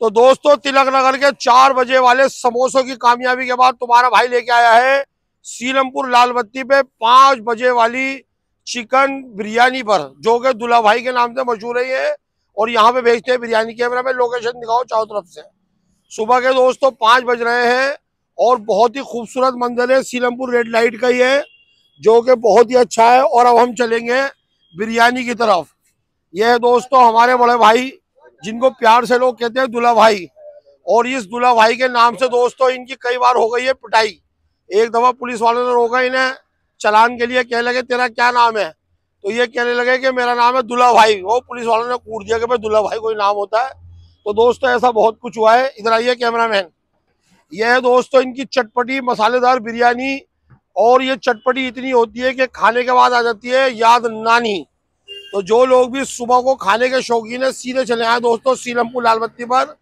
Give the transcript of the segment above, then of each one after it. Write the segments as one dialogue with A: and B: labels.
A: तो दोस्तों तिलक नगर के चार बजे वाले समोसों की कामयाबी के बाद तुम्हारा भाई लेके आया है सीलमपुर लाल बत्ती पे पाँच बजे वाली चिकन बिरयानी पर जो कि दुल्हा भाई के नाम से मशहूर है और यहाँ पे भेजते हैं बिरयानी कैमरा में लोकेशन दिखाओ चारों तरफ से सुबह के दोस्तों पाँच बज रहे हैं और बहुत ही खूबसूरत मंजर है सीलमपुर रेड लाइट का ही है जो कि बहुत ही अच्छा है और अब हम चलेंगे बिरयानी की तरफ यह दोस्तों हमारे बड़े भाई जिनको प्यार से लोग कहते हैं दुल्हा भाई और इस दुल्हा भाई के नाम से दोस्तों इनकी कई बार हो गई है पिटाई एक दफा पुलिस वालों ने रोका इन्हें चलान के लिए कहने लगे तेरा क्या नाम है तो ये कहने लगे कि मेरा नाम है दुल्हा भाई वो पुलिस वालों ने कूट दिया कि भाई दुल्हा भाई कोई नाम होता है तो दोस्तों ऐसा बहुत कुछ हुआ है इधर आइए कैमरा मैन यह है दोस्तों इनकी चटपटी मसालेदार बिरयानी और ये चटपटी इतनी होती है कि खाने के बाद आ जाती है याद नानी तो जो लोग भी सुबह को खाने के शौकीन है सीधे चले आए दोस्तों सीलमपुर लाल बत्ती पर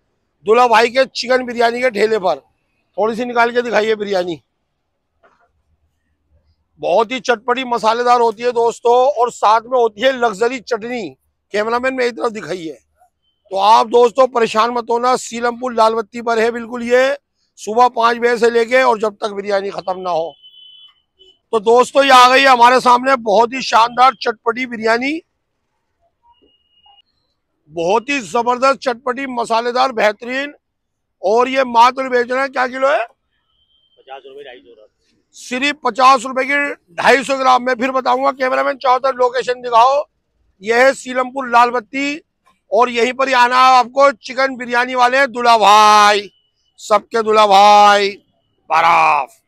A: दूल्हा भाई के चिकन बिरयानी के ठेले पर थोड़ी सी निकाल के दिखाइए बिरयानी बहुत ही चटपटी मसालेदार होती है दोस्तों और साथ में होती है लग्जरी चटनी कैमरामैन मेरी तरफ है तो आप दोस्तों परेशान मत होना सीलमपुर लाल बत्ती पर है बिल्कुल ये सुबह पांच बजे से लेके और जब तक बिरयानी खत्म ना हो तो दोस्तों ये आ गई है हमारे सामने बहुत ही शानदार चटपटी बिरयानी बहुत ही जबरदस्त चटपटी मसालेदार बेहतरीन और ये मात्र बेच रहे हैं क्या किलो है पचास रुपए सिर्फ पचास रुपए की ढाई सौ ग्राम में फिर बताऊंगा कैमरा मैन चौहत्तर लोकेशन दिखाओ यह है सीलमपुर लाल बत्ती और यहीं पर ही आना आपको चिकन बिरयानी वाले हैं दूल्हा भाई सबके दूल्हा भाई बराफ